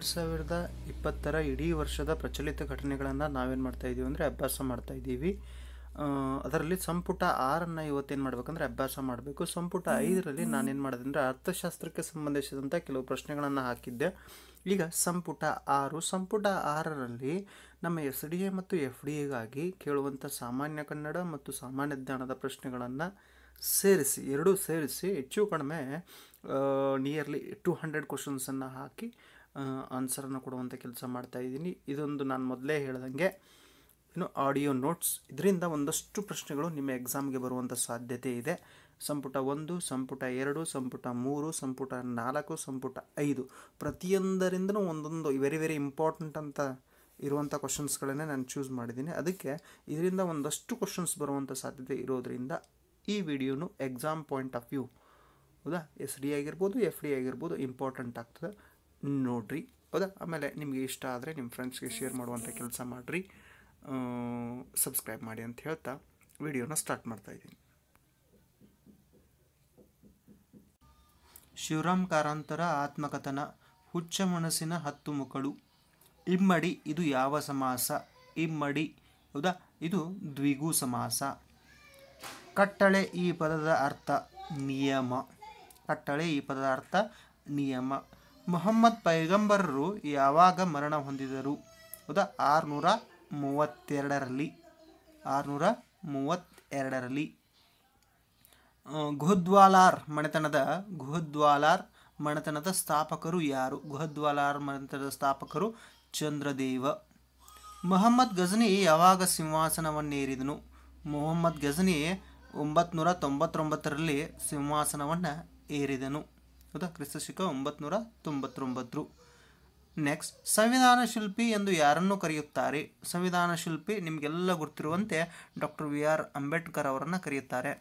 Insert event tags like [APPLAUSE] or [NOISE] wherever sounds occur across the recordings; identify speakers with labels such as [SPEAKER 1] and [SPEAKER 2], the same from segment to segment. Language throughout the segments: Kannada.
[SPEAKER 1] ಎರಡು ಸಾವಿರದ ಇಪ್ಪತ್ತರ ಇಡೀ ವರ್ಷದ ಪ್ರಚಲಿತ ಘಟನೆಗಳನ್ನು ನಾವೇನು ಮಾಡ್ತಾ ಇದ್ದೀವಿ ಅಂದರೆ ಅಭ್ಯಾಸ ಮಾಡ್ತಾ ಇದ್ದೀವಿ ಅದರಲ್ಲಿ ಸಂಪುಟ ಆರನ್ನು ಇವತ್ತೇನು ಮಾಡ್ಬೇಕಂದ್ರೆ ಅಭ್ಯಾಸ ಮಾಡಬೇಕು ಸಂಪುಟ ಐದರಲ್ಲಿ ನಾನೇನು ಮಾಡಿದೆ ಅಂದರೆ ಅರ್ಥಶಾಸ್ತ್ರಕ್ಕೆ ಸಂಬಂಧಿಸಿದಂಥ ಕೆಲವು ಪ್ರಶ್ನೆಗಳನ್ನು ಹಾಕಿದ್ದೆ ಈಗ ಸಂಪುಟ ಆರು ಸಂಪುಟ ಆರರಲ್ಲಿ ನಮ್ಮ ಎಸ್ ಡಿ ಎ ಮತ್ತು ಎಫ್ ಡಿ ಎಗಾಗಿ ಕೇಳುವಂಥ ಸಾಮಾನ್ಯ ಕನ್ನಡ ಮತ್ತು ಸಾಮಾನ್ಯ ಜ್ಞಾನದ ಪ್ರಶ್ನೆಗಳನ್ನು ಸೇರಿಸಿ ಎರಡೂ ಸೇರಿಸಿ ಹೆಚ್ಚು ಕಡಿಮೆ ನಿಯರ್ಲಿ ಟು ಹಂಡ್ರೆಡ್ ಕ್ವಶನ್ಸನ್ನು ಹಾಕಿ ಆನ್ಸರನ್ನು ಕೊಡುವಂಥ ಕೆಲಸ ಮಾಡ್ತಾ ಇದ್ದೀನಿ ಇದೊಂದು ನಾನು ಮೊದಲೇ ಹೇಳ್ದಂಗೆ ಏನು ಆಡಿಯೋ ನೋಟ್ಸ್ ಇದರಿಂದ ಒಂದಷ್ಟು ಪ್ರಶ್ನೆಗಳು ನಿಮ್ಮ ಎಕ್ಸಾಮ್ಗೆ ಬರುವಂಥ ಸಾಧ್ಯತೆ ಇದೆ ಸಂಪುಟ ಒಂದು ಸಂಪುಟ ಎರಡು ಸಂಪುಟ ಮೂರು ಸಂಪುಟ ನಾಲ್ಕು ಸಂಪುಟ ಐದು ಪ್ರತಿಯೊಂದರಿಂದನೂ ಒಂದೊಂದು ವೆರಿ ವೆರಿ ಇಂಪಾರ್ಟೆಂಟ್ ಅಂತ ಇರುವಂಥ ಕ್ವಶನ್ಸ್ಗಳನ್ನೇ ನಾನು ಚೂಸ್ ಮಾಡಿದ್ದೀನಿ ಅದಕ್ಕೆ ಇದರಿಂದ ಒಂದಷ್ಟು ಕ್ವಶನ್ಸ್ ಬರುವಂಥ ಸಾಧ್ಯತೆ ಇರೋದರಿಂದ ಈ ವಿಡಿಯೋನು ಎಕ್ಸಾಮ್ ಪಾಯಿಂಟ್ ಆಫ್ ವ್ಯೂ ಹೌದಾ ಎಸ್ ಡಿ ಆಗಿರ್ಬೋದು ಎಫ್ ಡಿ ಆಗಿರ್ಬೋದು ಇಂಪಾರ್ಟೆಂಟ್ ಆಗ್ತದೆ ನೋಡ್ರಿ ಹೌದಾ ಆಮೇಲೆ ನಿಮಗೆ ಇಷ್ಟ ಆದರೆ ನಿಮ್ಮ ಫ್ರೆಂಡ್ಸ್ಗೆ ಶೇರ್ ಮಾಡುವಂಥ ಕೆಲಸ ಮಾಡಿರಿ ಸಬ್ಸ್ಕ್ರೈಬ್ ಮಾಡಿ ಅಂತ ಹೇಳ್ತಾ ವಿಡಿಯೋನ ಸ್ಟಾರ್ಟ್ ಮಾಡ್ತಾಯಿದ್ದೀನಿ ಶಿವರಾಮ್ ಕಾರಾಂತರ ಆತ್ಮಕಥನ ಹುಚ್ಚ ಮನಸ್ಸಿನ ಹತ್ತು ಮುಖಳು ಇಮ್ಮಡಿ ಇದು ಯಾವ ಸಮಾಸ ಇಮ್ಮಡಿ ಹೌದಾ ಇದು ದ್ವಿಗು ಸಮಾಸ ಕಟ್ಟಳೆ ಈ ಪದದ ಅರ್ಥ ನಿಯಮ ಕಟ್ಟಳೆ ಈ ಪದದ ಅರ್ಥ ನಿಯಮ ಮೊಹಮ್ಮದ್ ಪೈಗಂಬರರು ಯಾವಾಗ ಮರಣ ಹೊಂದಿದರು ಹೌದಾ ಆರುನೂರ ಮೂವತ್ತೆರಡರಲ್ಲಿ ಆರುನೂರ ಮೂವತ್ತೆರಡರಲ್ಲಿ ಗುಹದ್ವಾಲಾರ್ ಮನೆತನದ ಗುಹದ್ವಾಲಾರ್ ಮನೆತನದ ಸ್ಥಾಪಕರು ಯಾರು ಗುಹದ್ವಾಲಾರ್ ಮನೆತನದ ಸ್ಥಾಪಕರು ಚಂದ್ರದೇವ ಮೊಹಮ್ಮದ್ ಗಜನಿ ಯಾವಾಗ ಸಿಂಹಾಸನವನ್ನೇರಿದನು ಮೊಹಮ್ಮದ್ ಗಜನಿ ಒಂಬತ್ತು ನೂರ ತೊಂಬತ್ತೊಂಬತ್ತರಲ್ಲಿ ಸಿಂಹಾಸನವನ್ನು ಏರಿದನು ಹೌದಾ ಶಿಖ ಒಂಬತ್ನೂರ ತೊಂಬತ್ತೊಂಬತ್ತು ನೆಕ್ಸ್ಟ್ ಸಂವಿಧಾನ ಶಿಲ್ಪಿ ಎಂದು ಯಾರನ್ನು ಕರೆಯುತ್ತಾರೆ ಸಂವಿಧಾನ ಶಿಲ್ಪಿ ನಿಮಗೆಲ್ಲ ಗೊತ್ತಿರುವಂತೆ ಡಾಕ್ಟರ್ ವಿ ಆರ್ ಅಂಬೇಡ್ಕರ್ ಅವರನ್ನು ಕರೆಯುತ್ತಾರೆ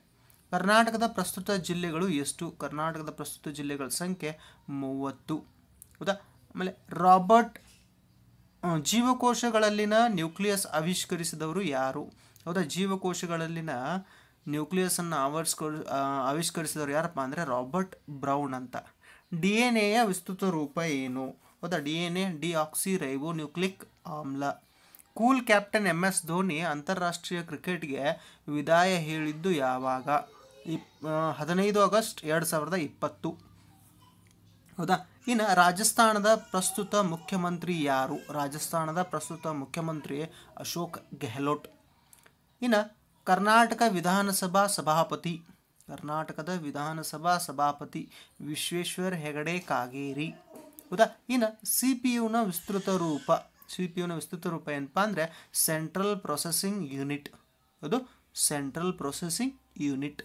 [SPEAKER 1] ಕರ್ನಾಟಕದ ಪ್ರಸ್ತುತ ಜಿಲ್ಲೆಗಳು ಎಷ್ಟು ಕರ್ನಾಟಕದ ಪ್ರಸ್ತುತ ಜಿಲ್ಲೆಗಳ ಸಂಖ್ಯೆ ಮೂವತ್ತು ಹೌದಾ ಆಮೇಲೆ ರಾಬರ್ಟ್ ಜೀವಕೋಶಗಳಲ್ಲಿನ ನ್ಯೂಕ್ಲಿಯಸ್ ಆವಿಷ್ಕರಿಸಿದವರು ಯಾರು ಹೌದಾ ಜೀವಕೋಶಗಳಲ್ಲಿನ ನ್ಯೂಕ್ಲಿಯಸನ್ನು ಆವರ್ಸ್ಕೊಳ್ ಆವಿಷ್ಕರಿಸಿದವರು ಯಾರಪ್ಪ ಅಂದರೆ ರಾಬರ್ಟ್ ಬ್ರೌನ್ ಅಂತ ಡಿ ಎನ್ ಎಯ ವಿಸ್ತೃತ ರೂಪ ಏನು ಹೌದಾ D N A deoxyribonucleic ಆಮ್ಲ cool captain M S Dhoni ಅಂತಾರಾಷ್ಟ್ರೀಯ ಕ್ರಿಕೆಟ್ಗೆ ವಿದಾಯ ಹೇಳಿದ್ದು ಯಾವಾಗ ಇಪ್ ಹದಿನೈದು ಆಗಸ್ಟ್ ಎರಡು ಸಾವಿರದ ಇಪ್ಪತ್ತು ಹೌದಾ ಇನ್ನು ರಾಜಸ್ಥಾನದ ಪ್ರಸ್ತುತ ಮುಖ್ಯಮಂತ್ರಿ ಯಾರು ರಾಜಸ್ಥಾನದ ಪ್ರಸ್ತುತ ಮುಖ್ಯಮಂತ್ರಿ ಅಶೋಕ್ ಗೆಹ್ಲೋಟ್ ಇನ್ನು ಕರ್ನಾಟಕ ವಿಧಾನಸಭಾ ಸಭಾಪತಿ ಕರ್ನಾಟಕದ ವಿಧಾನಸಭಾ ಸಭಾಪತಿ ವಿಶ್ವೇಶ್ವರ ಹೆಗಡೆ ಕಾಗೇರಿ ಹೌದಾ ಇನ್ನು ಸಿ ಪಿ ಯುನ ವಿಸ್ತೃತ ರೂಪ ಸಿ ಪಿ ಯುನ ವಿಸ್ತೃತ ರೂಪ ಏನಪ್ಪ ಅಂದರೆ ಸೆಂಟ್ರಲ್ ಪ್ರೊಸೆಸಿಂಗ್ ಯೂನಿಟ್ ಅದು ಸೆಂಟ್ರಲ್ ಪ್ರೊಸೆಸಿಂಗ್ ಯೂನಿಟ್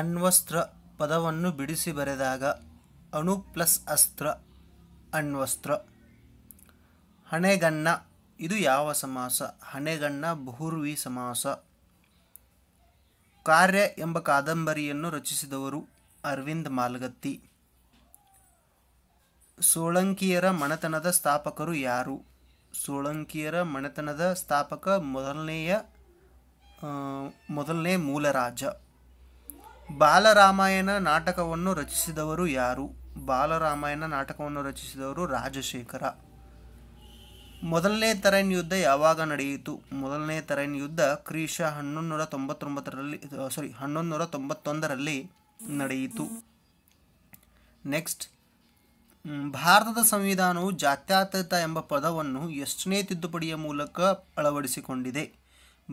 [SPEAKER 1] ಅಣ್ವಸ್ತ್ರ ಪದವನ್ನು ಬಿಡಿಸಿ ಬರೆದಾಗ ಅಣು ಪ್ಲಸ್ ಅಸ್ತ್ರ ಅಣ್ವಸ್ತ್ರ ಹಣೆಗಣ್ಣ ಇದು ಯಾವ ಸಮಾಸ ಹಣೆಗಣ್ಣ ಬಹುರ್ವಿ ಸಮಾಸ ಕಾರ್ಯ ಎಂಬ ಕಾದಂಬರಿಯನ್ನು ರಚಿಸಿದವರು ಅರವಿಂದ್ ಮಾಲ್ಗತ್ತಿ ಸೋಳಂಕಿಯರ ಮಣತನದ ಸ್ಥಾಪಕರು ಯಾರು ಸೋಳಂಕಿಯರ ಮಣತನದ ಸ್ಥಾಪಕ ಮೊದಲನೆಯ ಮೊದಲನೇ ಮೂಲರಾಜ ಬಾಲರಾಮಾಯಣ ನಾಟಕವನ್ನು ರಚಿಸಿದವರು ಯಾರು ಬಾಲರಾಮಾಯಣ ನಾಟಕವನ್ನು ರಚಿಸಿದವರು ರಾಜಶೇಖರ ಮೊದಲನೇ ತರೈನ್ ಯುದ್ಧ ಯಾವಾಗ ನಡೆಯಿತು ಮೊದಲನೇ ತರೈನ್ ಯುದ್ಧ ಕ್ರೀಶ ಹನ್ನೊಂದು ನೂರ ತೊಂಬತ್ತೊಂಬತ್ತರಲ್ಲಿ ಸಾರಿ ಹನ್ನೊಂದು ತೊಂಬತ್ತೊಂದರಲ್ಲಿ ನಡೆಯಿತು ನೆಕ್ಸ್ಟ್ ಭಾರತದ ಸಂವಿಧಾನವು ಜಾತ್ಯತೀತ ಎಂಬ ಪದವನ್ನು ಎಷ್ಟನೇ ತಿದ್ದುಪಡಿಯ ಮೂಲಕ ಅಳವಡಿಸಿಕೊಂಡಿದೆ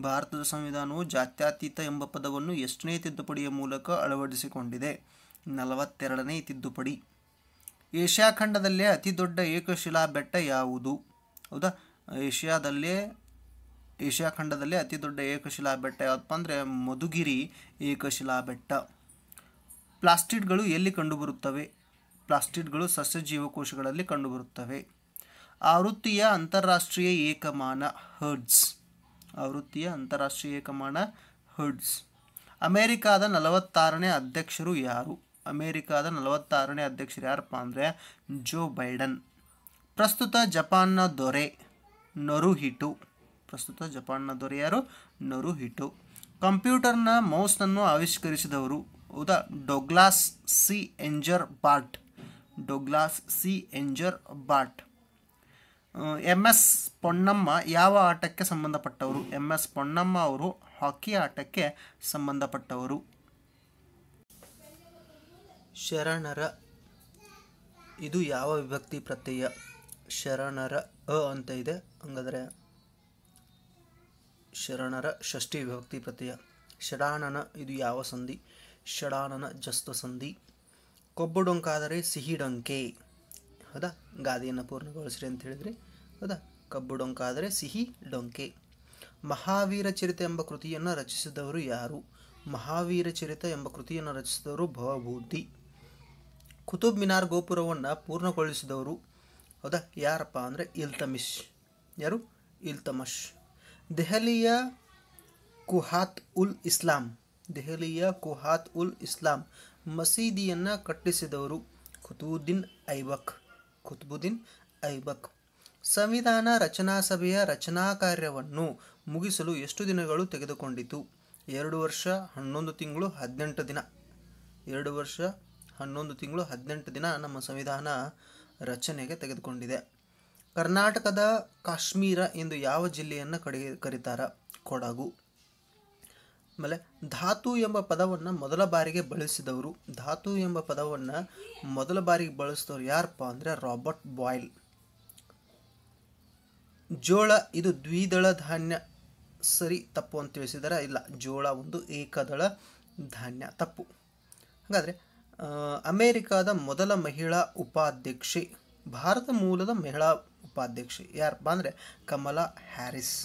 [SPEAKER 1] ಭಾರತದ ಸಂವಿಧಾನವು ಜಾತ್ಯತೀತ ಎಂಬ ಪದವನ್ನು ಎಷ್ಟನೇ ತಿದ್ದುಪಡಿಯ ಮೂಲಕ ಅಳವಡಿಸಿಕೊಂಡಿದೆ ನಲವತ್ತೆರಡನೇ ತಿದ್ದುಪಡಿ ಏಷ್ಯಾ ಖಂಡದಲ್ಲೇ ಅತಿ ದೊಡ್ಡ ಏಕಶಿಲಾ ಬೆಟ್ಟ ಯಾವುದು ಹೌದಾ ಏಷ್ಯಾದಲ್ಲೇ ಏಷ್ಯಾ ಖಂಡದಲ್ಲೇ ಅತಿ ದೊಡ್ಡ ಏಕಶಿಲಾ ಬೆಟ್ಟ ಯಾವಪ್ಪ ಅಂದರೆ ಮಧುಗಿರಿ ಏಕಶಿಲಾ ಬೆಟ್ಟ ಪ್ಲಾಸ್ಟಿಡ್ಗಳು ಎಲ್ಲಿ ಕಂಡುಬರುತ್ತವೆ ಪ್ಲಾಸ್ಟಿಡ್ಗಳು ಸಸ್ಯ ಜೀವಕೋಶಗಳಲ್ಲಿ ಕಂಡುಬರುತ್ತವೆ ಆವೃತ್ತಿಯ ಅಂತಾರಾಷ್ಟ್ರೀಯ ಏಕಮಾನ ಹರ್ಡ್ಸ್ ಆವೃತ್ತಿಯ ಅಂತಾರಾಷ್ಟ್ರೀಯ ಏಕಮಾನ ಹರ್ಡ್ಸ್ ಅಮೇರಿಕಾದ ನಲವತ್ತಾರನೇ ಅಧ್ಯಕ್ಷರು ಯಾರು ಅಮೇರಿಕಾದ ನಲವತ್ತಾರನೇ ಅಧ್ಯಕ್ಷರು ಯಾರಪ್ಪ ಅಂದರೆ ಜೋ ಬೈಡನ್ ಪ್ರಸ್ತುತ ಜಪಾನ್ನ ದೊರೆ ನೊರುಹಿಟು ಪ್ರಸ್ತುತ ಜಪಾನ್ನ ದೊರೆ ಯಾರು ನರುಹಿಟು ಕಂಪ್ಯೂಟರ್ನ ಮೌಸ್ನನ್ನು ಆವಿಷ್ಕರಿಸಿದವರು ಹೌದಾ Douglas C Engelbart Douglas C Engelbart M S Ponnamma ಯಾವ ಆಟಕ್ಕೆ ಸಂಬಂಧಪಟ್ಟವರು ಎಮ್ ಎಸ್ ಪೊನ್ನಮ್ಮ ಅವರು ಹಾಕಿ ಆಟಕ್ಕೆ ಸಂಬಂಧಪಟ್ಟವರು ಶರಣರ ಇದು ಯಾವ ವಿಭಕ್ತಿ ಪ್ರತ್ಯಯ ಶರಣರ ಅ ಅಂತ ಇದೆ ಹಂಗಾದರೆ ಶರಣರ ಷಷ್ಠಿ ವಿಭಕ್ತಿ ಪ್ರತ್ಯಯ ಷಡಾನನ ಇದು ಯಾವ ಸಂಧಿ ಷಡಾನನ ಜಸ್ತ ಸಂಧಿ ಕೊಬ್ಬು ಡೊಂಕಾದರೆ ಸಿಹಿ ಡೊಂಕೆ ಹೌದಾ ಗಾದೆಯನ್ನು ಪೂರ್ಣಗೊಳಿಸ್ರಿ ಅಂತ ಹೇಳಿದ್ರಿ ಹೌದಾ ಕಬ್ಬು ಡೊಂಕಾದರೆ ಸಿಹಿ ಡೊಂಕೆ ಮಹಾವೀರ ಚರಿತೆ ಎಂಬ ಕೃತಿಯನ್ನು ರಚಿಸಿದವರು ಯಾರು ಮಹಾವೀರ ಚರಿತ ಎಂಬ ಕೃತಿಯನ್ನು ರಚಿಸಿದವರು ಭವಭೂತಿ ಕುತುಬ್ ಮಿನಾರ್ ಗೋಪುರವನ್ನು ಪೂರ್ಣಗೊಳಿಸಿದವರು ಹೌದಾ ಯಾರಪ್ಪ ಅಂದರೆ ಇಲ್ತಮಿಶ್ ಯಾರು ಇಲ್ತಮಶ್ ದೆಹಲಿಯ ಕುಹಾತ್ ಉಲ್ ಇಸ್ಲಾಂ ದೆಹಲಿಯ ಕುಹಾತ್ ಉಲ್ ಇಸ್ಲಾಂ ಮಸೀದಿಯನ್ನು ಕಟ್ಟಿಸಿದವರು ಖುತುದ್ದೀನ್ ಐಬಕ್ ಖುತಬುದ್ದೀನ್ ಐಬಕ್ ಸಂವಿಧಾನ ರಚನಾ ಸಭೆಯ ರಚನಾ ಕಾರ್ಯವನ್ನು ಮುಗಿಸಲು ಎಷ್ಟು ದಿನಗಳು ತೆಗೆದುಕೊಂಡಿತು ಎರಡು ವರ್ಷ ಹನ್ನೊಂದು ತಿಂಗಳು ಹದಿನೆಂಟು ದಿನ ಎರಡು ವರ್ಷ ಹನ್ನೊಂದು ತಿಂಗಳು ಹದಿನೆಂಟು ದಿನ ನಮ್ಮ ಸಂವಿಧಾನ ರಚನೆಗೆ ತೆಗೆದುಕೊಂಡಿದೆ ಕರ್ನಾಟಕದ ಕಾಶ್ಮೀರ ಎಂದು ಯಾವ ಜಿಲ್ಲೆಯನ್ನು ಕಡೆ ಕರೀತಾರ ಕೊಡಗು ಆಮೇಲೆ ಧಾತು ಎಂಬ ಪದವನ್ನು ಮೊದಲ ಬಾರಿಗೆ ಬಳಸಿದವರು ಧಾತು ಎಂಬ ಪದವನ್ನು ಮೊದಲ ಬಾರಿಗೆ ಬಳಸಿದವರು ಯಾರಪ್ಪ ಅಂದರೆ ರಾಬರ್ಟ್ ಬಾಯ್ಲ್ ಜೋಳ ಇದು ದ್ವಿದಳ ಧಾನ್ಯ ಸರಿ ತಪ್ಪು ಅಂತ ತಿಳಿಸಿದರೆ ಇಲ್ಲ ಜೋಳ ಒಂದು ಏಕದಳ ಧಾನ್ಯ ತಪ್ಪು ಹಾಗಾದರೆ ಅಮೇರಿಕಾದ ಮೊದಲ ಮಹಿಳಾ ಉಪಾಧ್ಯಕ್ಷೆ ಭಾರತ ಮೂಲದ ಮಹಿಳಾ ಉಪಾಧ್ಯಕ್ಷೆ ಯಾರಪ್ಪ ಅಂದರೆ ಕಮಲಾ ಹ್ಯಾರಿಸ್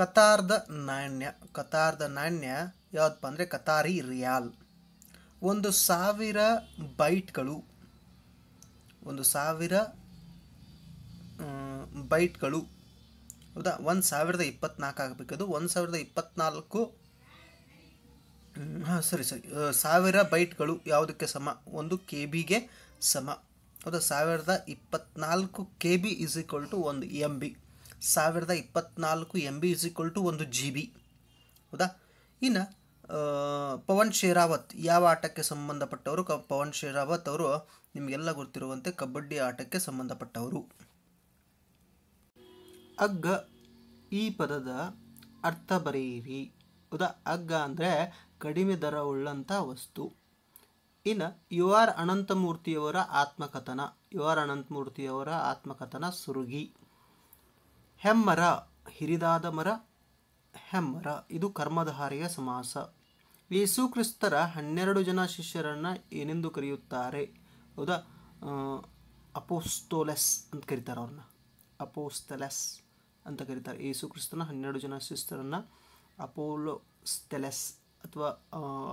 [SPEAKER 1] ಕತಾರ್ದ ನಾಣ್ಯ ಕತಾರ್ದ ನಾಣ್ಯ ಯಾವುದಪ್ಪ ಅಂದರೆ ಕತಾರಿ ರಿಯಾಲ್ ಒಂದು ಸಾವಿರ ಬೈಟ್ಗಳು ಒಂದು ಸಾವಿರ ಬೈಟ್ಗಳು ಹೌದಾ ಒಂದು ಸಾವಿರದ ಇಪ್ಪತ್ನಾಲ್ಕು ಆಗಬೇಕದು ಒಂದು ಸಾವಿರದ ಇಪ್ಪತ್ನಾಲ್ಕು ಹಾಂ ಸರಿ ಸರಿ ಸಾವಿರ ಬೈಟ್ಗಳು ಯಾವುದಕ್ಕೆ ಸಮ ಒಂದು ಕೆ ಬಿಗೆ ಸಮ ಹೌದಾ ಸಾವಿರದ ಇಪ್ಪತ್ನಾಲ್ಕು K B is equal to ಒಂದು ಎಮ್ ಬಿ ಸಾವಿರದ ಇಪ್ಪತ್ನಾಲ್ಕು M B is equal to ಒಂದು ಜಿ ಬಿ ಹೌದಾ ಇನ್ನು ಪವನ್ ಶೇರಾವತ್ ಯಾವ ಆಟಕ್ಕೆ ಸಂಬಂಧಪಟ್ಟವರು ಕ ಪವನ್ ಶೇರಾವತ್ ಅವರು ನಿಮಗೆಲ್ಲ ಗೊತ್ತಿರುವಂತೆ ಕಬಡ್ಡಿ ಆಟಕ್ಕೆ ಸಂಬಂಧಪಟ್ಟವರು ಅಗ್ಗ ಈ ಪದದ ಅರ್ಥ ಬರೆಯಿರಿ ಹೌದಾ ಅಗ್ಗ ಅಂದರೆ ಕಡಿಮೆ ದರ ಉಳ್ಳಂಥ ವಸ್ತು ಇನ್ನು ಯು ಆರ್ ಅನಂತಮೂರ್ತಿಯವರ ಆತ್ಮಕಥನ ಯು ಆರ್ ಅನಂತಮೂರ್ತಿಯವರ ಆತ್ಮಕಥನ ಸುರುಗಿ ಹೆಮ್ಮರ ಹಿರಿದಾದ ಮರ ಹೆಮ್ಮರ ಇದು ಕರ್ಮಧಾರೆಯ ಸಮಾಸ ಯೇಸುಕ್ರಿಸ್ತರ ಕ್ರಿಸ್ತರ ಹನ್ನೆರಡು ಜನ ಶಿಷ್ಯರನ್ನು ಏನೆಂದು ಕರೆಯುತ್ತಾರೆ ಹೌದಾ ಅಪೋಸ್ತೋಲೆಸ್ ಅಂತ ಕರೀತಾರೆ ಅವ್ರನ್ನ ಅಪೋಸ್ತೆಲೆಸ್ ಅಂತ ಕರೀತಾರೆ ಯೇಸು ಕ್ರಿಸ್ತನ ಹನ್ನೆರಡು ಜನ ಶಿಷ್ಯರನ್ನು ಅಪೋಲೋಸ್ತೆಲೆಸ್ ಅಥವಾ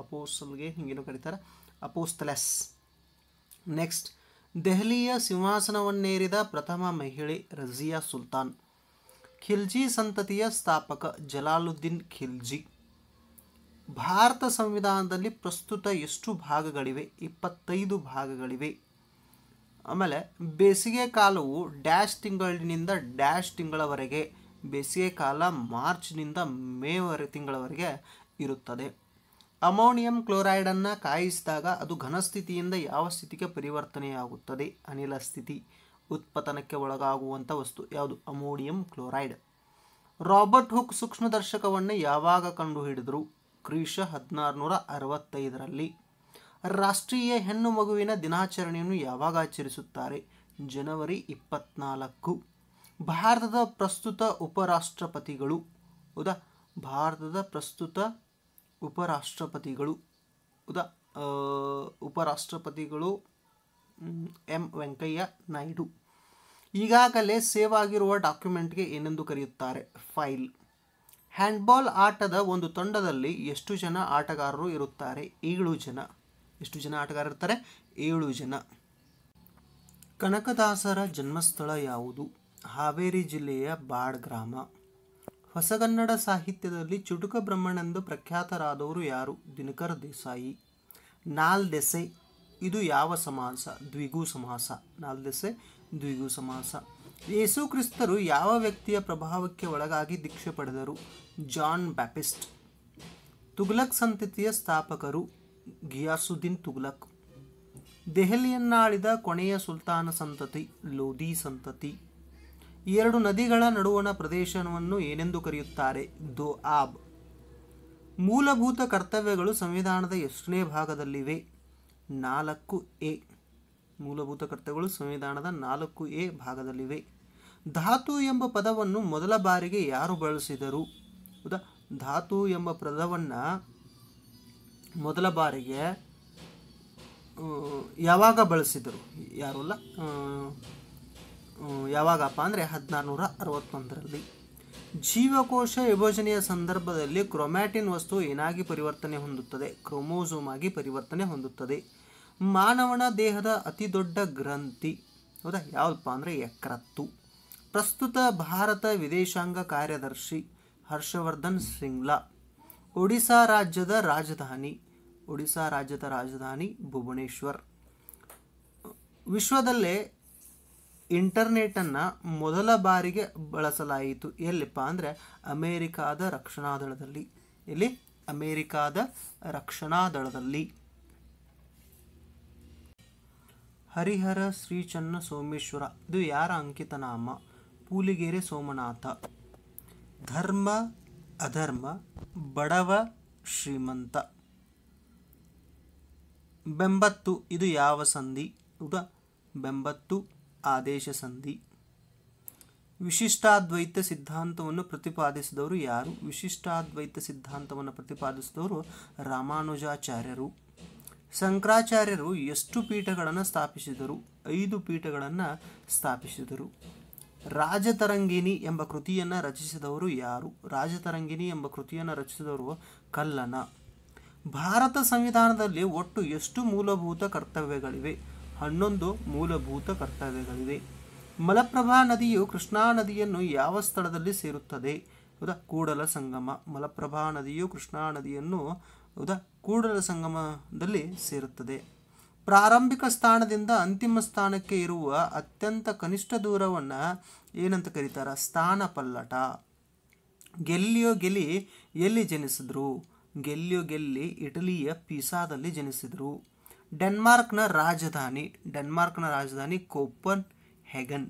[SPEAKER 1] ಅಪೋಸಲ್ಗೆ ಹಿಂಗೇನು ಕರೀತಾರೆ ಅಪೋಸ್ತಲೆಸ್ ನೆಕ್ಸ್ಟ್ ದೆಹಲಿಯ ಸಿಂಹಾಸನವನ್ನೇರಿದ ಪ್ರಥಮ ಮಹಿಳೆ ರಜಿಯಾ ಸುಲ್ತಾನ್ ಖಿಲ್ಜಿ ಸಂತತಿಯ ಸ್ಥಾಪಕ ಜಲಾಲುದ್ದೀನ್ ಖಿಲ್ಜಿ ಭಾರತ ಸಂವಿಧಾನದಲ್ಲಿ ಪ್ರಸ್ತುತ ಎಷ್ಟು ಭಾಗಗಳಿವೆ ಇಪ್ಪತ್ತೈದು ಭಾಗಗಳಿವೆ ಆಮೇಲೆ ಬೇಸಿಗೆ ಕಾಲವು ಡ್ಯಾಶ್ ತಿಂಗಳಿನಿಂದ ಡ್ಯಾಶ್ ತಿಂಗಳವರೆಗೆ ಬೇಸಿಗೆ ಕಾಲ ಮಾರ್ಚ್ನಿಂದ ಮೇವರೆ ತಿಂಗಳವರೆಗೆ ಇರುತ್ತದೆ ಅಮೋನಿಯಂ ಕ್ಲೋರೈಡನ್ನು ಕಾಯಿಸಿದಾಗ ಅದು ಘನಸ್ಥಿತಿಯಿಂದ ಯಾವ ಸ್ಥಿತಿಗೆ ಪರಿವರ್ತನೆಯಾಗುತ್ತದೆ ಅನಿಲ ಸ್ಥಿತಿ ಉತ್ಪತನಕ್ಕೆ ಒಳಗಾಗುವಂಥ ವಸ್ತು ಯಾವುದು ಅಮೋನಿಯಂ ಕ್ಲೋರೈಡ್ ರಾಬರ್ಟ್ ಹುಕ್ ಸೂಕ್ಷ್ಮದರ್ಶಕವನ್ನು ಯಾವಾಗ ಕಂಡುಹಿಡಿದರು ಕ್ರೀಶ ಹದಿನಾರುನೂರ ಅರವತ್ತೈದರಲ್ಲಿ ರಾಷ್ಟ್ರೀಯ ಹೆಣ್ಣು ಮಗುವಿನ ದಿನಾಚರಣೆಯನ್ನು ಯಾವಾಗ ಆಚರಿಸುತ್ತಾರೆ ಜನವರಿ ಇಪ್ಪತ್ನಾಲ್ಕು ಭಾರತದ ಪ್ರಸ್ತುತ ಉಪರಾಷ್ಟ್ರಪತಿಗಳು ಹೌದಾ ಭಾರತದ ಪ್ರಸ್ತುತ ಉಪರಾಷ್ಟ್ರಪತಿಗಳು ಉದಾ ಉಪರಾಷ್ಟ್ರಪತಿಗಳು ಎಂ ವೆಂಕಯ್ಯ ನಾಯ್ಡು ಈಗಾಗಲೇ ಸೇವ್ ಆಗಿರುವ ಡಾಕ್ಯುಮೆಂಟ್ಗೆ ಏನೆಂದು ಕರೆಯುತ್ತಾರೆ ಫೈಲ್ ಹ್ಯಾಂಡ್ಬಾಲ್ ಆಟದ ಒಂದು ತಂಡದಲ್ಲಿ ಎಷ್ಟು ಜನ ಆಟಗಾರರು ಇರುತ್ತಾರೆ ಏಳು ಜನ ಎಷ್ಟು ಜನ ಆಟಗಾರರು ಇರ್ತಾರೆ ಏಳು ಜನ ಕನಕದಾಸರ ಜನ್ಮಸ್ಥಳ ಯಾವುದು ಹಾವೇರಿ ಜಿಲ್ಲೆಯ ಬಾಡ್ ಗ್ರಾಮ ಹೊಸಗನ್ನಡ ಸಾಹಿತ್ಯದಲ್ಲಿ ಚುಟುಕ ಬ್ರಹ್ಮಣೆಂದು ಪ್ರಖ್ಯಾತರಾದವರು ಯಾರು ದಿನಕರ ದೇಸಾಯಿ ನಾಲ್ದೆಸೆ ಇದು ಯಾವ ಸಮಾಸ ದ್ವಿಗು ಸಮಾಸ ನಾಲ್ದೆಸೆ ದ್ವಿಗು ಸಮಾಸ ಯೇಸು ಕ್ರಿಸ್ತರು ಯಾವ ವ್ಯಕ್ತಿಯ ಪ್ರಭಾವಕ್ಕೆ ಒಳಗಾಗಿ ದೀಕ್ಷೆ ಪಡೆದರು ಜಾನ್ ಬ್ಯಾಪಿಸ್ಟ್ ತುಗ್ಲಕ್ ಸಂತತಿಯ ಸ್ಥಾಪಕರು ಗಿಯಾಸುದ್ದೀನ್ ತುಗ್ಲಕ್ ದೆಹಲಿಯನ್ನಾಳಿದ ಕೊನೆಯ ಸುಲ್ತಾನ ಸಂತತಿ ಲೋಧಿ ಸಂತತಿ ಎರಡು ನದಿಗಳ ನಡುವಣ ಪ್ರದೇಶವನ್ನು ಏನೆಂದು ಕರೆಯುತ್ತಾರೆ ದೊ ಆಬ್ ಮೂಲಭೂತ ಕರ್ತವ್ಯಗಳು ಸಂವಿಧಾನದ ಎಷ್ಟನೇ ಭಾಗದಲ್ಲಿವೆ ನಾಲ್ಕು ಎ ಮೂಲಭೂತ ಕರ್ತವ್ಯಗಳು ಸಂವಿಧಾನದ ನಾಲ್ಕು ಎ ಭಾಗದಲ್ಲಿವೆ ಧಾತು ಎಂಬ ಪದವನ್ನು ಮೊದಲ ಬಾರಿಗೆ ಯಾರು ಬಳಸಿದರು ಹೌದಾ ಧಾತು ಎಂಬ ಪದವನ್ನು ಮೊದಲ ಬಾರಿಗೆ ಯಾವಾಗ ಬಳಸಿದರು ಅಲ್ಲ ಯಾವಾಗಪ್ಪ ಅಂದರೆ ಹದಿನಾರು ಅರವತ್ತೊಂದರಲ್ಲಿ ಜೀವಕೋಶ ವಿಭಜನೆಯ ಸಂದರ್ಭದಲ್ಲಿ ಕ್ರೊಮ್ಯಾಟಿನ್ ವಸ್ತು ಏನಾಗಿ ಪರಿವರ್ತನೆ ಹೊಂದುತ್ತದೆ ಕ್ರೊಮೋಸೋಮ್ ಆಗಿ ಪರಿವರ್ತನೆ ಹೊಂದುತ್ತದೆ ಮಾನವನ ದೇಹದ ಅತಿ ದೊಡ್ಡ ಗ್ರಂಥಿ ಹೌದಾ ಯಾವಪ್ಪ ಅಂದರೆ ಎಕ್ರತ್ತು ಪ್ರಸ್ತುತ ಭಾರತ ವಿದೇಶಾಂಗ ಕಾರ್ಯದರ್ಶಿ ಹರ್ಷವರ್ಧನ್ ಶ್ರಿಂಗ್ಲಾ ಒಡಿಶಾ ರಾಜ್ಯದ ರಾಜಧಾನಿ ಒಡಿಶಾ ರಾಜ್ಯದ ರಾಜಧಾನಿ ಭುವನೇಶ್ವರ್ ವಿಶ್ವದಲ್ಲೇ ಇಂಟರ್ನೆಟನ್ನು ಮೊದಲ ಬಾರಿಗೆ ಬಳಸಲಾಯಿತು ಎಲ್ಲಿಪ್ಪ ಅಂದರೆ ಅಮೇರಿಕಾದ ರಕ್ಷಣಾ ದಳದಲ್ಲಿ ಇಲ್ಲಿ ಅಮೇರಿಕಾದ ರಕ್ಷಣಾ ದಳದಲ್ಲಿ ಹರಿಹರ ಶ್ರೀಚನ್ನ ಸೋಮೇಶ್ವರ ಇದು ಯಾರ ಅಂಕಿತನಾಮ ಪೂಲಿಗೆರೆ ಸೋಮನಾಥ ಧರ್ಮ ಅಧರ್ಮ ಬಡವ ಶ್ರೀಮಂತ ಬೆಂಬತ್ತು ಇದು ಯಾವ ಸಂಧಿ ಊಟ ಬೆಂಬತ್ತು ಆದೇಶ ಸಂಧಿ ವಿಶಿಷ್ಟಾದ್ವೈತ ಸಿದ್ಧಾಂತವನ್ನು ಪ್ರತಿಪಾದಿಸಿದವರು ಯಾರು ವಿಶಿಷ್ಟಾದ್ವೈತ ಸಿದ್ಧಾಂತವನ್ನು ಪ್ರತಿಪಾದಿಸಿದವರು ರಾಮಾನುಜಾಚಾರ್ಯರು ಶಂಕರಾಚಾರ್ಯರು ಎಷ್ಟು ಪೀಠಗಳನ್ನು ಸ್ಥಾಪಿಸಿದರು ಐದು ಪೀಠಗಳನ್ನು ಸ್ಥಾಪಿಸಿದರು ರಾಜತರಂಗಿಣಿ ಎಂಬ ಕೃತಿಯನ್ನು ರಚಿಸಿದವರು ಯಾರು ರಾಜತರಂಗಿಣಿ ಎಂಬ ಕೃತಿಯನ್ನು ರಚಿಸಿದವರು ಕಲ್ಲನ ಭಾರತ ಸಂವಿಧಾನದಲ್ಲಿ ಒಟ್ಟು ಎಷ್ಟು ಮೂಲಭೂತ ಕರ್ತವ್ಯಗಳಿವೆ ಹನ್ನೊಂದು ಮೂಲಭೂತ ಕರ್ತವ್ಯಗಳಿವೆ ಮಲಪ್ರಭಾ ನದಿಯು ಕೃಷ್ಣಾ ನದಿಯನ್ನು ಯಾವ ಸ್ಥಳದಲ್ಲಿ ಸೇರುತ್ತದೆ ಹೌದಾ ಕೂಡಲ ಸಂಗಮ ಮಲಪ್ರಭಾ ನದಿಯು ಕೃಷ್ಣಾ ನದಿಯನ್ನು ಹೌದಾ ಕೂಡಲ ಸಂಗಮದಲ್ಲಿ ಸೇರುತ್ತದೆ ಪ್ರಾರಂಭಿಕ ಸ್ಥಾನದಿಂದ ಅಂತಿಮ ಸ್ಥಾನಕ್ಕೆ ಇರುವ ಅತ್ಯಂತ ಕನಿಷ್ಠ ದೂರವನ್ನು ಏನಂತ ಕರೀತಾರೆ ಸ್ಥಾನ ಪಲ್ಲಟ ಗೆಲ್ಲಿಯೋ ಗೆಲಿ ಎಲ್ಲಿ ಜನಿಸಿದ್ರು ಗೆಲ್ಲಿಯೋ ಗೆಲ್ಲಿ ಇಟಲಿಯ ಪಿಸಾದಲ್ಲಿ ಜನಿಸಿದರು ಡೆನ್ಮಾರ್ಕ್ನ ರಾಜಧಾನಿ ಡೆನ್ಮಾರ್ಕ್ನ ರಾಜಧಾನಿ ಕೋಪನ್ ಹೆಗನ್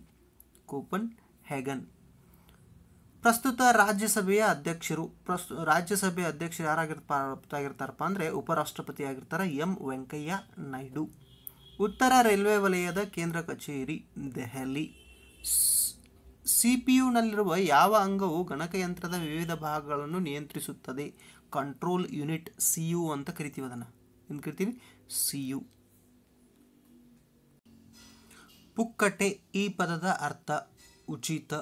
[SPEAKER 1] ಕೋಪನ್ ಹೆಗನ್ ಪ್ರಸ್ತುತ ರಾಜ್ಯಸಭೆಯ ಅಧ್ಯಕ್ಷರು ಪ್ರಸ್ತು ರಾಜ್ಯಸಭೆಯ ಅಧ್ಯಕ್ಷರು ಯಾರಾಗಿರ್ತಾರಪ್ಪ ಅಂದರೆ ಉಪರಾಷ್ಟ್ರಪತಿ ಆಗಿರ್ತಾರೆ ಎಂ ವೆಂಕಯ್ಯ ನಾಯ್ಡು ಉತ್ತರ ರೈಲ್ವೆ ವಲಯದ ಕೇಂದ್ರ ಕಚೇರಿ ದೆಹಲಿ ಸಿ ಪಿ ಯುನಲ್ಲಿರುವ ಯಾವ ಅಂಗವು ಗಣಕಯಂತ್ರದ ವಿವಿಧ ಭಾಗಗಳನ್ನು ನಿಯಂತ್ರಿಸುತ್ತದೆ ಕಂಟ್ರೋಲ್ ಯೂನಿಟ್ ಸಿ ಯು ಅಂತ ಕರಿತೀವಿ ಅದನ್ನು ಏನು ಕರಿತೀವಿ ಸಿ ಯು ಪುಕ್ಕಟೆ ಈ ಪದದ ಅರ್ಥ ಉಚಿತ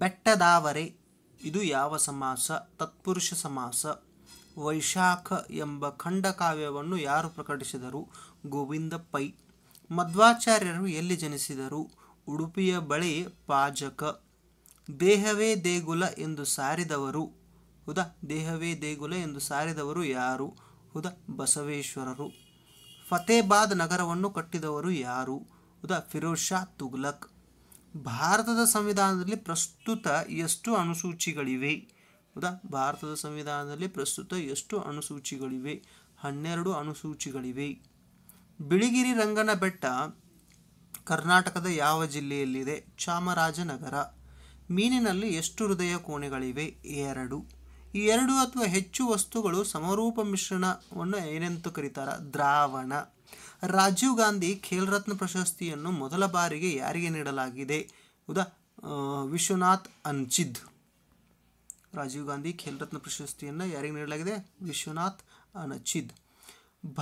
[SPEAKER 1] ಬೆಟ್ಟದಾವರೆ ಇದು ಯಾವ ಸಮಾಸ ತತ್ಪುರುಷ ಸಮಾಸ ವೈಶಾಖ ಎಂಬ ಖಂಡಕಾವ್ಯವನ್ನು ಯಾರು ಪ್ರಕಟಿಸಿದರು ಗೋವಿಂದ ಪೈ ಮಧ್ವಾಚಾರ್ಯರು ಎಲ್ಲಿ ಜನಿಸಿದರು ಉಡುಪಿಯ ಬಳಿ ಪಾಜಕ ದೇಹವೇ ದೇಗುಲ ಎಂದು ಸಾರಿದವರು ಹುದ ದೇಹವೇ ದೇಗುಲ ಎಂದು ಸಾರಿದವರು ಯಾರು ಹುದ ಬಸವೇಶ್ವರರು ಫತೇಬಾದ್ ನಗರವನ್ನು ಕಟ್ಟಿದವರು ಯಾರು ಉದಾ ಫಿರೋಜ್ ಶಾ ತುಗ್ಲಕ್ ಭಾರತದ ಸಂವಿಧಾನದಲ್ಲಿ ಪ್ರಸ್ತುತ ಎಷ್ಟು ಅನುಸೂಚಿಗಳಿವೆ ಉದಾ ಭಾರತದ ಸಂವಿಧಾನದಲ್ಲಿ ಪ್ರಸ್ತುತ ಎಷ್ಟು ಅನುಸೂಚಿಗಳಿವೆ ಹನ್ನೆರಡು ಅನುಸೂಚಿಗಳಿವೆ ಬಿಳಿಗಿರಿ ರಂಗನ ಬೆಟ್ಟ ಕರ್ನಾಟಕದ ಯಾವ ಜಿಲ್ಲೆಯಲ್ಲಿದೆ ಚಾಮರಾಜನಗರ ಮೀನಿನಲ್ಲಿ ಎಷ್ಟು ಹೃದಯ ಕೋಣೆಗಳಿವೆ ಎರಡು ಈ ಎರಡು ಅಥವಾ ಹೆಚ್ಚು ವಸ್ತುಗಳು ಸಮರೂಪ ಮಿಶ್ರಣವನ್ನು ಏನೆಂತೂ ಕರೀತಾರೆ ದ್ರಾವಣ ರಾಜೀವ್ ಗಾಂಧಿ ಖೇಲ್ ರತ್ನ ಪ್ರಶಸ್ತಿಯನ್ನು ಮೊದಲ ಬಾರಿಗೆ ಯಾರಿಗೆ ನೀಡಲಾಗಿದೆ ಉದಾ ವಿಶ್ವನಾಥ್ ಅನ್ಚಿದ್ ರಾಜೀವ್ ಗಾಂಧಿ ಖೇಲ್ ರತ್ನ ಪ್ರಶಸ್ತಿಯನ್ನು ಯಾರಿಗೆ ನೀಡಲಾಗಿದೆ ವಿಶ್ವನಾಥ್ ಅನಚಿದ್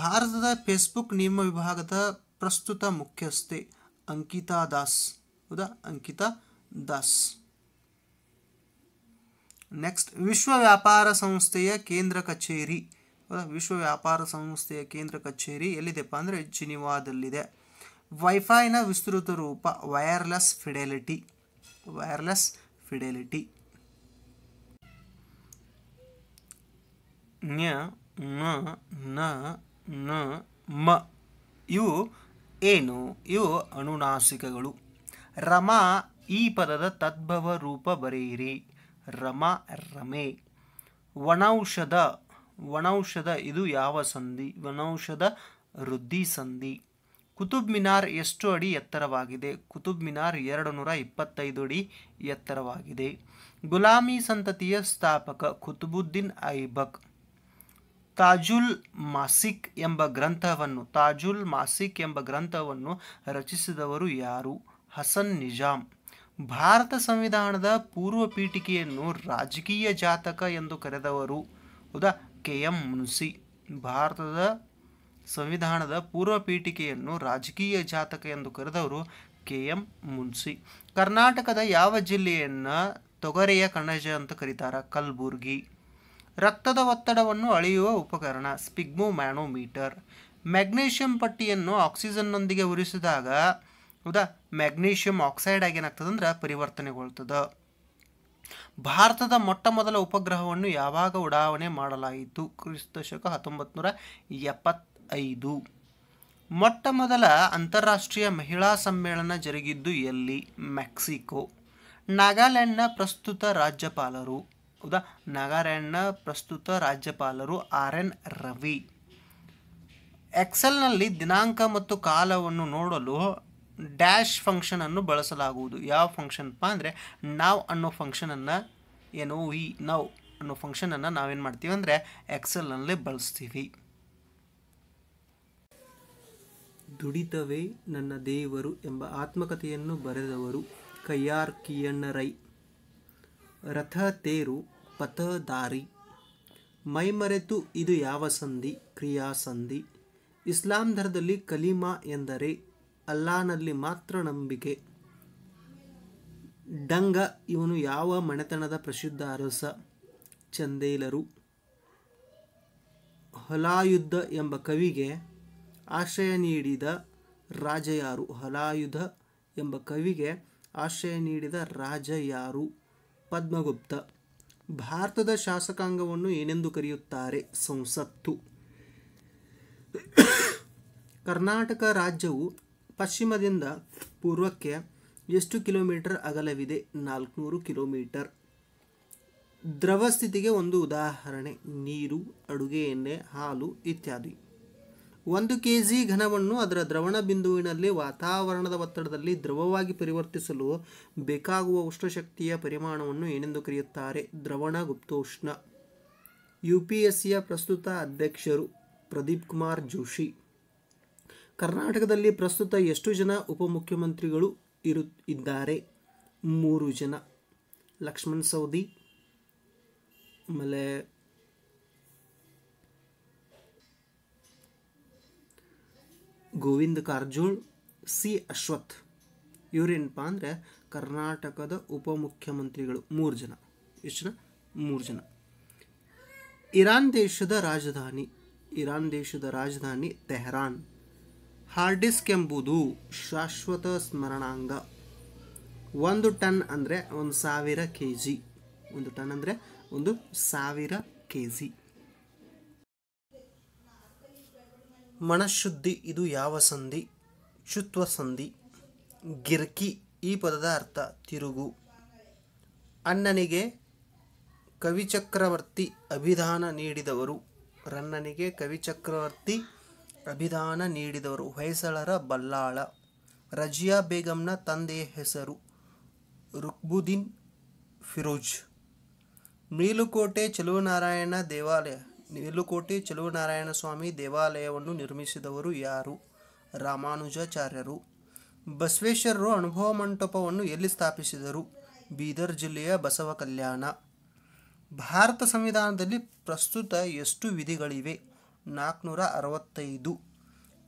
[SPEAKER 1] ಭಾರತದ ಫೇಸ್ಬುಕ್ ನಿಯಮ ವಿಭಾಗದ ಪ್ರಸ್ತುತ ಮುಖ್ಯಸ್ಥೆ ಅಂಕಿತಾ ದಾಸ್ ಹೌದಾ ಅಂಕಿತಾ ದಾಸ್ ನೆಕ್ಸ್ಟ್ ವಿಶ್ವ ವ್ಯಾಪಾರ ಸಂಸ್ಥೆಯ ಕೇಂದ್ರ ಕಚೇರಿ ವಿಶ್ವ ವ್ಯಾಪಾರ ಸಂಸ್ಥೆಯ ಕೇಂದ್ರ ಕಚೇರಿ ಎಲ್ಲಿದೆಪ್ಪ ಅಂದರೆ ಜಿನಿವಾದಲ್ಲಿದೆ ವೈಫೈನ ವಿಸ್ತೃತ ರೂಪ ವೈರ್ಲೆಸ್ ಫಿಡೆಲಿಟಿ ವೈರ್ಲೆಸ್ ಫಿಡೆಲಿಟಿ ನ್ಯ ನ ನ ಮ ಇವು ಏನು ಇವು ಅನುನಾಸಿಕಗಳು ರಮಾ ಈ ಪದದ ತದ್ಭವ ರೂಪ ಬರೆಯಿರಿ ರಮ ರಮೆ ವನೌಷಧ ವನೌಷಧ ಇದು ಯಾವ ಸಂಧಿ ವನೌಷಧ ವೃದ್ಧಿ ಸಂಧಿ ಕುತುಬ್ ಮಿನಾರ್ ಎಷ್ಟು ಅಡಿ ಎತ್ತರವಾಗಿದೆ ಕುತುಬ್ ಮಿನಾರ್ ಎರಡು ನೂರ ಇಪ್ಪತ್ತೈದು ಅಡಿ ಎತ್ತರವಾಗಿದೆ ಗುಲಾಮಿ ಸಂತತಿಯ ಸ್ಥಾಪಕ ಕುತುಬುದ್ದೀನ್ ಐಬಕ್ ತಾಜುಲ್ ಮಾಸಿಕ್ ಎಂಬ ಗ್ರಂಥವನ್ನು ತಾಜುಲ್ ಮಾಸಿಕ್ ಎಂಬ ಗ್ರಂಥವನ್ನು ರಚಿಸಿದವರು ಯಾರು ಹಸನ್ ನಿಜಾಮ್ ಭಾರತ ಸಂವಿಧಾನದ ಪೂರ್ವ ಪೀಠಿಕೆಯನ್ನು ರಾಜಕೀಯ ಜಾತಕ ಎಂದು ಕರೆದವರು ಹೌದಾ ಕೆ ಎಂ ಮುನ್ಸಿ ಭಾರತದ ಸಂವಿಧಾನದ ಪೂರ್ವ ಪೀಠಿಕೆಯನ್ನು ರಾಜಕೀಯ ಜಾತಕ ಎಂದು ಕರೆದವರು ಕೆ ಎಂ ಮುನ್ಸಿ ಕರ್ನಾಟಕದ ಯಾವ ಜಿಲ್ಲೆಯನ್ನು ತೊಗರೆಯ ಕಣಜ ಅಂತ ಕರೀತಾರೆ ಕಲಬುರ್ಗಿ ರಕ್ತದ ಒತ್ತಡವನ್ನು ಅಳೆಯುವ ಉಪಕರಣ ಸ್ಪಿಗ್ಮೋ ಮ್ಯಾನೋಮೀಟರ್ ಮ್ಯಾಗ್ನೇಷಿಯಂ ಪಟ್ಟಿಯನ್ನು ಆಕ್ಸಿಜನ್ನೊಂದಿಗೆ ಉರಿಸಿದಾಗ ಹೌದಾ ಮ್ಯಾಗ್ನೀಷಿಯಂ ಆಕ್ಸೈಡ್ ಆಗೇನಾಗ್ತದೆ ಅಂದ್ರೆ ಪರಿವರ್ತನೆಗೊಳ್ತದೆ ಭಾರತದ ಮೊಟ್ಟ ಮೊದಲ ಉಪಗ್ರಹವನ್ನು ಯಾವಾಗ ಉಡಾವಣೆ ಮಾಡಲಾಯಿತು ಕ್ರಿಸ್ತ ಶಕ ಹತ್ತೊಂಬತ್ತು ನೂರ ಎಪ್ಪತ್ತೈದು ಮೊಟ್ಟ ಮೊದಲ ಅಂತಾರಾಷ್ಟ್ರೀಯ ಮಹಿಳಾ ಸಮ್ಮೇಳನ ಜರುಗಿದ್ದು ಎಲ್ಲಿ ಮೆಕ್ಸಿಕೋ ನಾಗಾಲ್ಯಾಂಡ್ನ ಪ್ರಸ್ತುತ ರಾಜ್ಯಪಾಲರು ಹೌದಾ ನಾಗಾಲ್ಯಾಂಡ್ನ ಪ್ರಸ್ತುತ ರಾಜ್ಯಪಾಲರು ಆರ್ ಎನ್ ರವಿ ಎಕ್ಸೆಲ್ನಲ್ಲಿ ದಿನಾಂಕ ಮತ್ತು ಕಾಲವನ್ನು ನೋಡಲು ಡ್ಯಾಶ್ ಫಂಕ್ಷನನ್ನು ಬಳಸಲಾಗುವುದು ಯಾವ ಫಂಕ್ಷನ್ಪ ಅಂದರೆ ನಾವು ಅನ್ನೋ ಫಂಕ್ಷನನ್ನು ಏನು ವಿ ನೌ ಅನ್ನೋ ಫಂಕ್ಷನನ್ನು ನಾವೇನು ಮಾಡ್ತೀವಿ ಅಂದರೆ ಎಕ್ಸೆಲ್ನಲ್ಲೇ ಬಳಸ್ತೀವಿ ದುಡಿತವೇ ನನ್ನ ದೇವರು ಎಂಬ ಆತ್ಮಕಥೆಯನ್ನು ಬರೆದವರು ಕೈಯಾರ್ ಕಿಯಣ್ಣರೈ ರಥ ತೇರು ಪಥ ದಾರಿ ಮೈಮರೆತು ಇದು ಯಾವ ಸಂಧಿ ಸಂಧಿ ಇಸ್ಲಾಂ ಧರದಲ್ಲಿ ಕಲಿಮಾ ಎಂದರೆ ಅಲ್ಲಾನಲ್ಲಿ ಮಾತ್ರ ನಂಬಿಕೆ ಡಂಗ ಇವನು ಯಾವ ಮನೆತನದ ಪ್ರಸಿದ್ಧ ಅರಸ ಚಂದೇಲರು ಹೊಲಾಯುದ್ಧ ಎಂಬ ಕವಿಗೆ ಆಶ್ರಯ ನೀಡಿದ ರಾಜ ಯಾರು ಹೊಲಾಯುಧ ಎಂಬ ಕವಿಗೆ ಆಶ್ರಯ ನೀಡಿದ ರಾಜ ಯಾರು ಪದ್ಮಗುಪ್ತ ಭಾರತದ ಶಾಸಕಾಂಗವನ್ನು ಏನೆಂದು ಕರೆಯುತ್ತಾರೆ ಸಂಸತ್ತು ಕರ್ನಾಟಕ ರಾಜ್ಯವು ಪಶ್ಚಿಮದಿಂದ ಪೂರ್ವಕ್ಕೆ ಎಷ್ಟು ಕಿಲೋಮೀಟರ್ ಅಗಲವಿದೆ ನಾಲ್ಕುನೂರು ಕಿಲೋಮೀಟರ್ ದ್ರವ ಸ್ಥಿತಿಗೆ ಒಂದು ಉದಾಹರಣೆ ನೀರು ಅಡುಗೆ ಎಣ್ಣೆ ಹಾಲು ಇತ್ಯಾದಿ ಒಂದು ಕೆ ಜಿ ಘನವನ್ನು ಅದರ ದ್ರವಣ ಬಿಂದುವಿನಲ್ಲಿ ವಾತಾವರಣದ ಒತ್ತಡದಲ್ಲಿ ದ್ರವವಾಗಿ ಪರಿವರ್ತಿಸಲು ಬೇಕಾಗುವ ಉಷ್ಣಶಕ್ತಿಯ ಪರಿಮಾಣವನ್ನು ಏನೆಂದು ಕರೆಯುತ್ತಾರೆ ದ್ರವಣ ಗುಪ್ತೋಷ್ಣ ಯು ಪಿ ಎಸ್ ಸಿಯ ಪ್ರಸ್ತುತ ಅಧ್ಯಕ್ಷರು ಪ್ರದೀಪ್ ಕುಮಾರ್ ಜೋಶಿ ಕರ್ನಾಟಕದಲ್ಲಿ ಪ್ರಸ್ತುತ ಎಷ್ಟು ಜನ ಉಪಮುಖ್ಯಮಂತ್ರಿಗಳು ಇರು ಇದ್ದಾರೆ ಮೂರು ಜನ ಲಕ್ಷ್ಮಣ್ ಸವದಿ ಆಮೇಲೆ ಗೋವಿಂದ ಕಾರಜೋಳ್ ಸಿ ಅಶ್ವಥ್ ಇವರೇನಪ್ಪ ಅಂದರೆ ಕರ್ನಾಟಕದ ಉಪಮುಖ್ಯಮಂತ್ರಿಗಳು ಮೂರು ಜನ ಎಷ್ಟು ಜನ ಮೂರು ಜನ ಇರಾನ್ ದೇಶದ ರಾಜಧಾನಿ ಇರಾನ್ ದೇಶದ ರಾಜಧಾನಿ ತೆಹರಾನ್ ಹಾರ್ಡ್ ಡಿಸ್ಕ್ ಎಂಬುದು ಶಾಶ್ವತ ಸ್ಮರಣಾಂಗ ಒಂದು ಟನ್ ಅಂದರೆ ಒಂದು ಸಾವಿರ ಕೆ ಜಿ ಒಂದು ಟನ್ ಅಂದರೆ ಒಂದು ಸಾವಿರ ಕೆ ಜಿ ಮನಃಶುದ್ಧಿ ಇದು ಯಾವ ಸಂಧಿ ಚುತ್ವ ಸಂಧಿ ಗಿರ್ಕಿ ಈ ಪದದ ಅರ್ಥ ತಿರುಗು ಅಣ್ಣನಿಗೆ ಕವಿಚಕ್ರವರ್ತಿ ಅಭಿಧಾನ ನೀಡಿದವರು ರನ್ನನಿಗೆ ಕವಿಚಕ್ರವರ್ತಿ ಅಭಿದಾನ ನೀಡಿದವರು ಹೊಯ್ಸಳರ ಬಲ್ಲಾಳ ರಜಿಯಾ ಬೇಗಂನ ತಂದೆಯ ಹೆಸರು ರುಕ್ಬುದ್ದೀನ್ ಫಿರೋಜ್ ಮೇಲುಕೋಟೆ ಚಲುವನಾರಾಯಣ ದೇವಾಲಯ ಮೇಲುಕೋಟೆ ಚೆಲುವನಾರಾಯಣ ಸ್ವಾಮಿ ದೇವಾಲಯವನ್ನು ನಿರ್ಮಿಸಿದವರು ಯಾರು ರಾಮಾನುಜಾಚಾರ್ಯರು ಬಸವೇಶ್ವರರು ಅನುಭವ ಮಂಟಪವನ್ನು ಎಲ್ಲಿ ಸ್ಥಾಪಿಸಿದರು ಬೀದರ್ ಜಿಲ್ಲೆಯ ಬಸವ ಕಲ್ಯಾಣ ಭಾರತ ಸಂವಿಧಾನದಲ್ಲಿ ಪ್ರಸ್ತುತ ಎಷ್ಟು ವಿಧಿಗಳಿವೆ ನಾಲ್ಕುನೂರ ಅರವತ್ತೈದು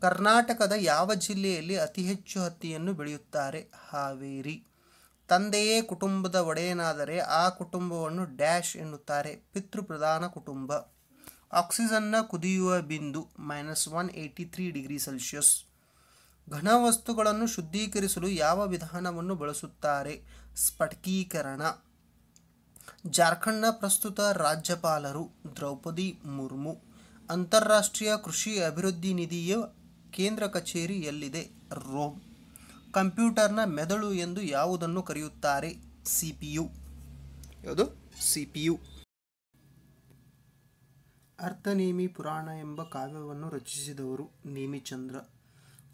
[SPEAKER 1] ಕರ್ನಾಟಕದ ಯಾವ ಜಿಲ್ಲೆಯಲ್ಲಿ ಅತಿ ಹೆಚ್ಚು ಹತ್ತಿಯನ್ನು ಬೆಳೆಯುತ್ತಾರೆ ಹಾವೇರಿ ತಂದೆಯೇ ಕುಟುಂಬದ ಒಡೆಯನಾದರೆ ಆ ಕುಟುಂಬವನ್ನು ಡ್ಯಾಶ್ ಎನ್ನುತ್ತಾರೆ ಪಿತೃಪ್ರಧಾನ ಕುಟುಂಬ ಆಕ್ಸಿಜನ್ನ ಕುದಿಯುವ ಬಿಂದು minus one eighty three degree Celsius ಘನವಸ್ತುಗಳನ್ನು ಶುದ್ಧೀಕರಿಸಲು ಯಾವ ವಿಧಾನವನ್ನು ಬಳಸುತ್ತಾರೆ ಸ್ಫಟಿಕೀಕರಣ ಜಾರ್ಖಂಡ್ನ ಪ್ರಸ್ತುತ ರಾಜ್ಯಪಾಲರು ದ್ರೌಪದಿ ಮುರ್ಮು ಅಂತಾರಾಷ್ಟ್ರೀಯ ಕೃಷಿ ಅಭಿವೃದ್ಧಿ ನಿಧಿಯ ಕೇಂದ್ರ ಕಚೇರಿ ಎಲ್ಲಿದೆ ರೋಮ್ ಕಂಪ್ಯೂಟರ್ನ ಮೆದುಳು ಎಂದು ಯಾವುದನ್ನು ಕರೆಯುತ್ತಾರೆ ಸಿ ಪಿ ಯು ಯಾವುದು C P U Arthanemi Purana ಎಂಬ ಕಾವ್ಯವನ್ನು ರಚಿಸಿದವರು ನೇಮಿಚಂದ್ರ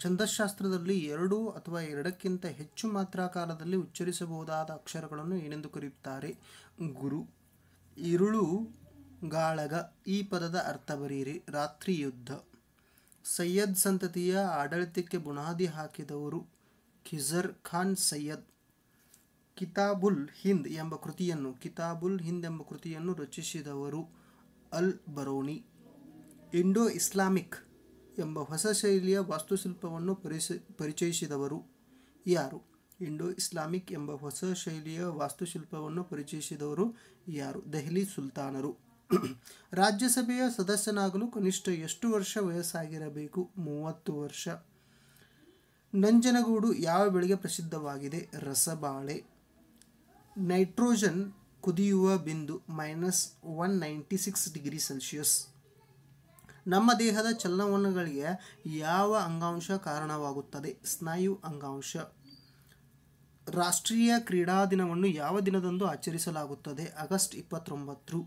[SPEAKER 1] ಛಂದಶಾಸ್ತ್ರದಲ್ಲಿ ಎರಡು ಅಥವಾ ಎರಡಕ್ಕಿಂತ ಹೆಚ್ಚು ಮಾತ್ರಾ ಕಾಲದಲ್ಲಿ ಉಚ್ಚರಿಸಬಹುದಾದ ಅಕ್ಷರಗಳನ್ನು ಏನೆಂದು ಕರೆಯುತ್ತಾರೆ ಗುರು ಇರುಳು ಗಾಳಗ ಈ ಪದದ ಅರ್ಥ ಬರೀರಿ ರಾತ್ರಿ ಯುದ್ಧ ಸೈಯದ್ ಸಂತತಿಯ ಆಡಳಿತಕ್ಕೆ ಬುನಾದಿ ಹಾಕಿದವರು ಖಿಜರ್ ಖಾನ್ ಸೈಯದ್ ಕಿತಾಬುಲ್ ಹಿಂದ್ ಎಂಬ ಕೃತಿಯನ್ನು ಕಿತಾಬುಲ್ ಹಿಂದ್ ಎಂಬ ಕೃತಿಯನ್ನು ರಚಿಸಿದವರು ಅಲ್ ಬರೋನಿ ಇಂಡೋ ಇಸ್ಲಾಮಿಕ್ ಎಂಬ ಹೊಸ ಶೈಲಿಯ ವಾಸ್ತುಶಿಲ್ಪವನ್ನು ಪರಿಚ ಪರಿಚಯಿಸಿದವರು ಯಾರು ಇಂಡೋ ಇಸ್ಲಾಮಿಕ್ ಎಂಬ ಹೊಸ ಶೈಲಿಯ ವಾಸ್ತುಶಿಲ್ಪವನ್ನು ಪರಿಚಯಿಸಿದವರು ಯಾರು ದೆಹಲಿ ಸುಲ್ತಾನರು [CLEARS THROAT] ರಾಜ್ಯಸಭೆಯ ಸದಸ್ಯನಾಗಲು ಕನಿಷ್ಠ ಎಷ್ಟು ವರ್ಷ ವಯಸ್ಸಾಗಿರಬೇಕು ಮೂವತ್ತು ವರ್ಷ ನಂಜನಗೂಡು ಯಾವ ಬೆಳೆಗೆ ಪ್ರಸಿದ್ಧವಾಗಿದೆ ರಸಬಾಳೆ ನೈಟ್ರೋಜನ್ ಕುದಿಯುವ ಬಿಂದು minus one ninety six degree Celsius ನಮ್ಮ ದೇಹದ ಚಲನವಲನಗಳಿಗೆ ಯಾವ ಅಂಗಾಂಶ ಕಾರಣವಾಗುತ್ತದೆ ಸ್ನಾಯು ಅಂಗಾಂಶ ರಾಷ್ಟ್ರೀಯ ಕ್ರೀಡಾ ದಿನವನ್ನು ಯಾವ ದಿನದಂದು ಆಚರಿಸಲಾಗುತ್ತದೆ ಆಗಸ್ಟ್ ಇಪ್ಪತ್ತೊಂಬತ್ತು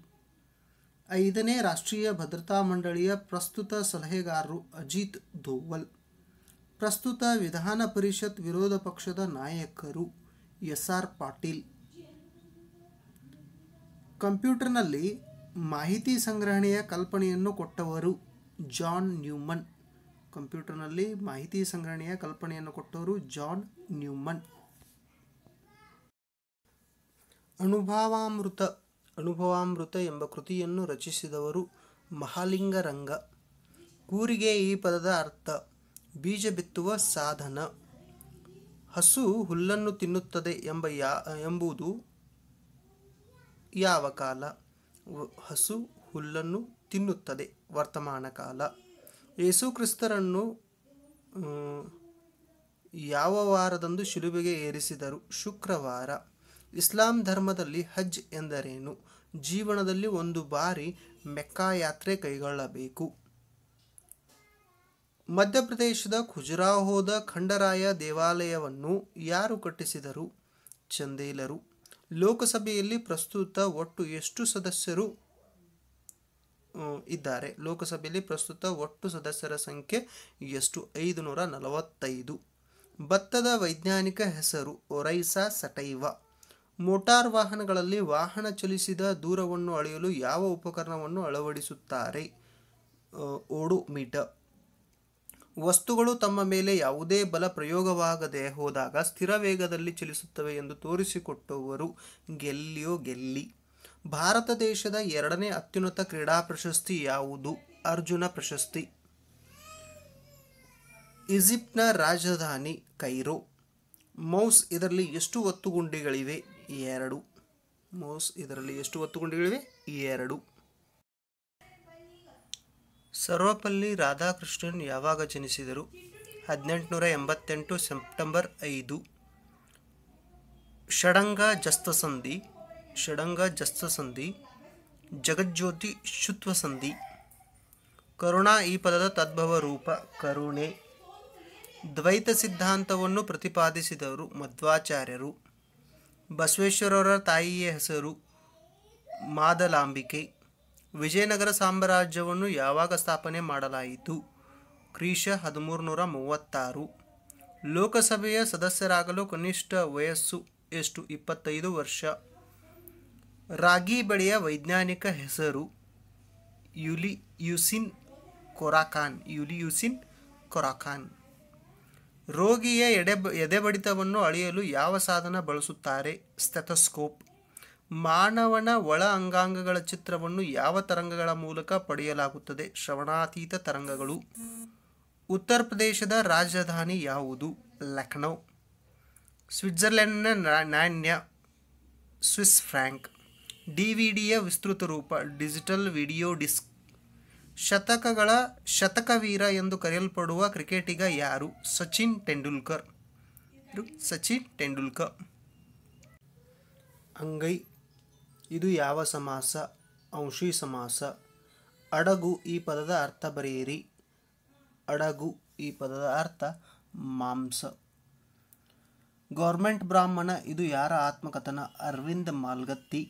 [SPEAKER 1] ಐದನೇ ರಾಷ್ಟ್ರೀಯ ಭದ್ರತಾ ಮಂಡಳಿಯ ಪ್ರಸ್ತುತ ಸಲಹೆಗಾರರು ಅಜಿತ್ ದೋವಲ್ ಪ್ರಸ್ತುತ ವಿಧಾನ ಪರಿಷತ್ ವಿರೋಧ ಪಕ್ಷದ ನಾಯಕರು ಎಸ್ ಆರ್ ಪಾಟೀಲ್ ಕಂಪ್ಯೂಟರ್ನಲ್ಲಿ ಮಾಹಿತಿ ಸಂಗ್ರಹಣೆಯ ಕಲ್ಪನೆಯನ್ನು ಕೊಟ್ಟವರು ಜಾನ್ ನ್ಯೂಮನ್ ಕಂಪ್ಯೂಟರ್ನಲ್ಲಿ ಮಾಹಿತಿ ಸಂಗ್ರಹಣೆಯ ಕಲ್ಪನೆಯನ್ನು ಕೊಟ್ಟವರು ಜಾನ್ ನ್ಯೂಮನ್ ಅನುಭವಾಮೃತ ಅನುಭವಾಮೃತ ಎಂಬ ಕೃತಿಯನ್ನು ರಚಿಸಿದವರು ಮಹಾಲಿಂಗರಂಗ ಕೂರಿಗೆ ಈ ಪದದ ಅರ್ಥ ಬೀಜ ಬಿತ್ತುವ ಸಾಧನ ಹಸು ಹುಲ್ಲನ್ನು ತಿನ್ನುತ್ತದೆ ಎಂಬ ಯಾ ಎಂಬುದು ಯಾವ ಕಾಲ ಹಸು ಹುಲ್ಲನ್ನು ತಿನ್ನುತ್ತದೆ ವರ್ತಮಾನ ಕಾಲ ಕ್ರಿಸ್ತರನ್ನು ಯಾವ ವಾರದಂದು ಶಿಲುಬೆಗೆ ಏರಿಸಿದರು ಶುಕ್ರವಾರ ಇಸ್ಲಾಂ ಧರ್ಮದಲ್ಲಿ ಹಜ್ ಎಂದರೇನು ಜೀವನದಲ್ಲಿ ಒಂದು ಬಾರಿ ಮೆಕ್ಕಾ ಯಾತ್ರೆ ಕೈಗೊಳ್ಳಬೇಕು ಮಧ್ಯಪ್ರದೇಶದ ಖುಜುರಾಹೋದ ಖಂಡರಾಯ ದೇವಾಲಯವನ್ನು ಯಾರು ಕಟ್ಟಿಸಿದರು ಚಂದೇಲರು ಲೋಕಸಭೆಯಲ್ಲಿ ಪ್ರಸ್ತುತ ಒಟ್ಟು ಎಷ್ಟು ಸದಸ್ಯರು ಇದ್ದಾರೆ ಲೋಕಸಭೆಯಲ್ಲಿ ಪ್ರಸ್ತುತ ಒಟ್ಟು ಸದಸ್ಯರ ಸಂಖ್ಯೆ ಎಷ್ಟು ಐದು ನಲವತ್ತೈದು ಭತ್ತದ ವೈಜ್ಞಾನಿಕ ಹೆಸರು ಒರೈಸಾ ಸಟೈವಾ ಮೋಟಾರ್ ವಾಹನಗಳಲ್ಲಿ ವಾಹನ ಚಲಿಸಿದ ದೂರವನ್ನು ಅಳೆಯಲು ಯಾವ ಉಪಕರಣವನ್ನು ಅಳವಡಿಸುತ್ತಾರೆ ಓಡು ಮೀಟರ್ ವಸ್ತುಗಳು ತಮ್ಮ ಮೇಲೆ ಯಾವುದೇ ಬಲ ಪ್ರಯೋಗವಾಗದೆ ಹೋದಾಗ ಸ್ಥಿರ ವೇಗದಲ್ಲಿ ಚಲಿಸುತ್ತವೆ ಎಂದು ತೋರಿಸಿಕೊಟ್ಟವರು ಗೆಲ್ಲಿಯೋ ಗೆಲ್ಲಿ ಭಾರತ ದೇಶದ ಎರಡನೇ ಅತ್ಯುನ್ನತ ಕ್ರೀಡಾ ಪ್ರಶಸ್ತಿ ಯಾವುದು ಅರ್ಜುನ ಪ್ರಶಸ್ತಿ ಈಜಿಪ್ಟ್ನ ರಾಜಧಾನಿ ಕೈರೋ ಮೌಸ್ ಇದರಲ್ಲಿ ಎಷ್ಟು ಒತ್ತುಗುಂಡಿಗಳಿವೆ ಎರಡು ಮೌಸ್ ಇದರಲ್ಲಿ ಎಷ್ಟು ಈ ಎರಡು ಸರ್ವಪಲ್ಲಿ ರಾಧಾಕೃಷ್ಣನ್ ಯಾವಾಗ ಜನಿಸಿದರು ಹದಿನೆಂಟುನೂರ ಎಂಬತ್ತೆಂಟು ಸೆಪ್ಟೆಂಬರ್ ಐದು ಷಡಂಗ ಜಸ್ತಸಂಧಿ ಷಡಂಗ ಜಸ್ತಸಂಧಿ ಜಗಜ್ಯೋತಿ ಶುತ್ವಸಂಧಿ ಕರುಣಾ ಈ ಪದದ ತದ್ಭವ ರೂಪ ಕರುಣೆ ದ್ವೈತ ಸಿದ್ಧಾಂತವನ್ನು ಪ್ರತಿಪಾದಿಸಿದವರು ಮಧ್ವಾಚಾರ್ಯರು ಬಸವೇಶ್ವರರ ತಾಯಿಯ ಹೆಸರು ಮಾದಲಾಂಬಿಕೆ ವಿಜಯನಗರ ಸಾಮ್ರಾಜ್ಯವನ್ನು ಯಾವಾಗ ಸ್ಥಾಪನೆ ಮಾಡಲಾಯಿತು ಕ್ರೀಶ ಹದಿಮೂರುನೂರ ಮೂವತ್ತಾರು ಲೋಕಸಭೆಯ ಸದಸ್ಯರಾಗಲು ಕನಿಷ್ಠ ವಯಸ್ಸು ಎಷ್ಟು ಇಪ್ಪತ್ತೈದು ವರ್ಷ ರಾಗಿ ಬಳಿಯ ವೈಜ್ಞಾನಿಕ ಹೆಸರು ಯುಲಿಯುಸಿನ್ ಕೊರಾಖಾನ್ ಯುಲಿಯುಸಿನ್ ಕೊರಾಖಾನ್ ರೋಗಿಯ ಎಡೆ ಎದೆಬಡಿತವನ್ನು ಅಳೆಯಲು ಯಾವ ಸಾಧನ ಬಳಸುತ್ತಾರೆ ಸ್ಥೆಥಸ್ಕೋಪ್ ಮಾನವನ ಒಳ ಅಂಗಾಂಗಗಳ ಚಿತ್ರವನ್ನು ಯಾವ ತರಂಗಗಳ ಮೂಲಕ ಪಡೆಯಲಾಗುತ್ತದೆ ಶ್ರವಣಾತೀತ ತರಂಗಗಳು ಉತ್ತರ ಪ್ರದೇಶದ ರಾಜಧಾನಿ ಯಾವುದು ಲಖನೌ ಸ್ವಿಟ್ಜರ್ಲೆಂಡ್ನ ನಾಣ್ಯ ಸ್ವಿಸ್ ಫ್ರ್ಯಾಂಕ್ ಡಿ ವಿ ಡಿಯ ವಿಸ್ತೃತ ರೂಪ ಡಿಜಿಟಲ್ ವಿಡಿಯೋ ಡಿಸ್ಕ್ ಶತಕಗಳ ಶತಕವೀರ ಎಂದು ಕರೆಯಲ್ಪಡುವ ಕ್ರಿಕೆಟಿಗ ಯಾರು ಸಚಿನ್ ತೆಂಡೂಲ್ಕರ್ ಸಚಿನ್ ತೆಂಡೂಲ್ಕರ್ ಅಂಗೈ ಇದು ಯಾವ ಸಮಾಸ ಅಂಶಿ ಸಮಾಸ ಅಡಗು ಈ ಪದದ ಅರ್ಥ ಬರೆಯಿರಿ ಅಡಗು ಈ ಪದದ ಅರ್ಥ ಮಾಂಸ ಗೌರ್ಮೆಂಟ್ ಬ್ರಾಹ್ಮಣ ಇದು ಯಾರ ಆತ್ಮಕಥನ ಅರವಿಂದ್ ಮಾಲ್ಗತ್ತಿ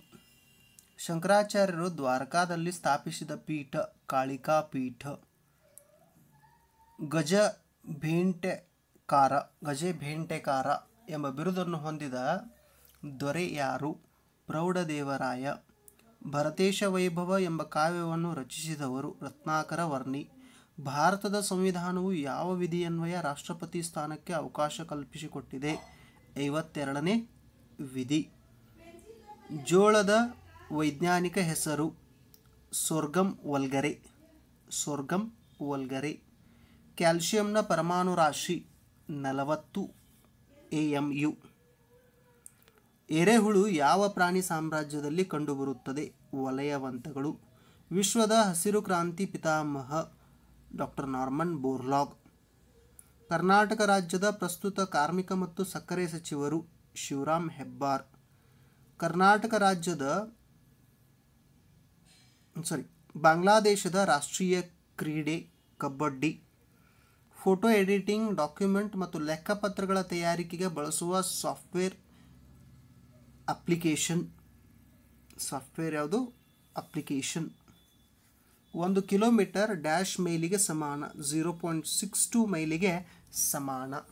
[SPEAKER 1] ಶಂಕರಾಚಾರ್ಯರು ದ್ವಾರಕಾದಲ್ಲಿ ಸ್ಥಾಪಿಸಿದ ಪೀಠ ಕಾಳಿಕಾ ಪೀಠ ಗಜ ಭೇಂಟೆಕಾರ ಗಜೆ ಭೇಂಟೆಕಾರ ಎಂಬ ಬಿರುದನ್ನು ಹೊಂದಿದ ದೊರೆ ಯಾರು ಪ್ರೌಢದೇವರಾಯ ಭರತೇಶ ವೈಭವ ಎಂಬ ಕಾವ್ಯವನ್ನು ರಚಿಸಿದವರು ರತ್ನಾಕರ ವರ್ಣಿ ಭಾರತದ ಸಂವಿಧಾನವು ಯಾವ ವಿಧಿಯನ್ವಯ ರಾಷ್ಟ್ರಪತಿ ಸ್ಥಾನಕ್ಕೆ ಅವಕಾಶ ಕಲ್ಪಿಸಿಕೊಟ್ಟಿದೆ ಐವತ್ತೆರಡನೇ ವಿಧಿ ಜೋಳದ ವೈಜ್ಞಾನಿಕ ಹೆಸರು ಸೊರ್ಗಮ್ ವಲ್ಗರೆ ಸೊರ್ಗಮ್ ವಲ್ಗರೆ ಕ್ಯಾಲ್ಶಿಯಂನ ಪರಮಾಣು ರಾಶಿ ನಲವತ್ತು ಎ ಎಂ ಯು ಎರೆಹುಳು ಯಾವ ಪ್ರಾಣಿ ಸಾಮ್ರಾಜ್ಯದಲ್ಲಿ ಕಂಡುಬರುತ್ತದೆ ವಲಯವಂತಗಳು ವಿಶ್ವದ ಹಸಿರು ಕ್ರಾಂತಿ ಪಿತಾಮಹ ಡಾಕ್ಟರ್ ನಾರ್ಮನ್ ಬೋರ್ಲಾಗ್ ಕರ್ನಾಟಕ ರಾಜ್ಯದ ಪ್ರಸ್ತುತ ಕಾರ್ಮಿಕ ಮತ್ತು ಸಕ್ಕರೆ ಸಚಿವರು ಶಿವರಾಮ್ ಹೆಬ್ಬಾರ್ ಕರ್ನಾಟಕ ರಾಜ್ಯದ ಸಾರಿ ಬಾಂಗ್ಲಾದೇಶದ ರಾಷ್ಟ್ರೀಯ ಕ್ರೀಡೆ ಕಬಡ್ಡಿ ಫೋಟೋ ಎಡಿಟಿಂಗ್ ಡಾಕ್ಯುಮೆಂಟ್ ಮತ್ತು ಲೆಕ್ಕಪತ್ರಗಳ ತಯಾರಿಕೆಗೆ ಬಳಸುವ ಸಾಫ್ಟ್ವೇರ್ ಅಪ್ಲಿಕೇಶನ್ ಸಾಫ್ಟ್ವೇರ್ ಯಾವುದು ಅಪ್ಲಿಕೇಶನ್ ಒಂದು ಕಿಲೋಮೀಟರ್ ಡ್ಯಾಶ್ ಮೈಲಿಗೆ ಸಮಾನ ಝೀರೋ ಪಾಯಿಂಟ್ ಸಿಕ್ಸ್ ಟು ಮೈಲಿಗೆ ಸಮಾನ